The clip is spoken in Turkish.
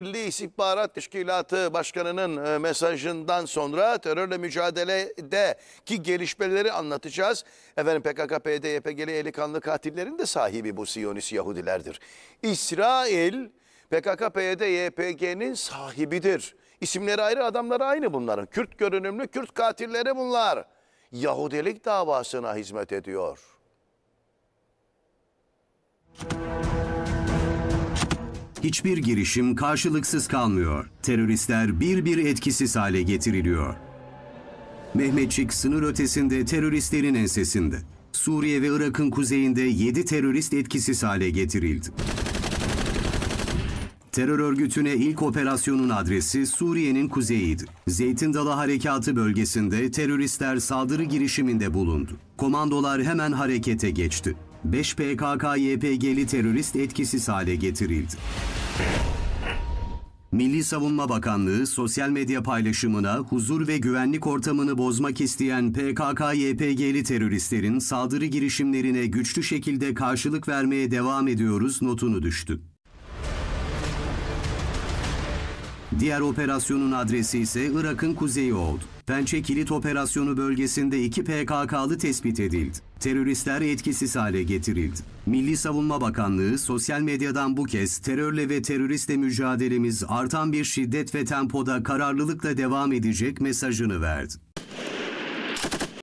Milli İstihbarat Teşkilatı Başkanı'nın e, mesajından sonra terörle mücadeledeki gelişmeleri anlatacağız. Efendim PKK, PYD, YPG'li eli kanlı katillerin de sahibi bu Siyonist Yahudilerdir. İsrail PKK, PYD, YPG'nin sahibidir. İsimleri ayrı adamları aynı bunların. Kürt görünümlü Kürt katilleri bunlar. Yahudilik davasına hizmet ediyor. Müzik Hiçbir girişim karşılıksız kalmıyor. Teröristler bir bir etkisiz hale getiriliyor. Mehmetçik sınır ötesinde teröristlerin ensesinde. Suriye ve Irak'ın kuzeyinde 7 terörist etkisiz hale getirildi. Terör örgütüne ilk operasyonun adresi Suriye'nin kuzeyiydi. Zeytin Dalı Harekatı bölgesinde teröristler saldırı girişiminde bulundu. Komandolar hemen harekete geçti. 5 PKK-YPG'li terörist etkisiz hale getirildi. Milli Savunma Bakanlığı sosyal medya paylaşımına huzur ve güvenlik ortamını bozmak isteyen PKK-YPG'li teröristlerin saldırı girişimlerine güçlü şekilde karşılık vermeye devam ediyoruz notunu düştü. Diğer operasyonun adresi ise Irak'ın kuzeyi oldu. Pençe Kilit Operasyonu bölgesinde iki PKK'lı tespit edildi. Teröristler etkisiz hale getirildi. Milli Savunma Bakanlığı sosyal medyadan bu kez terörle ve teröristle mücadelemiz artan bir şiddet ve tempoda kararlılıkla devam edecek mesajını verdi.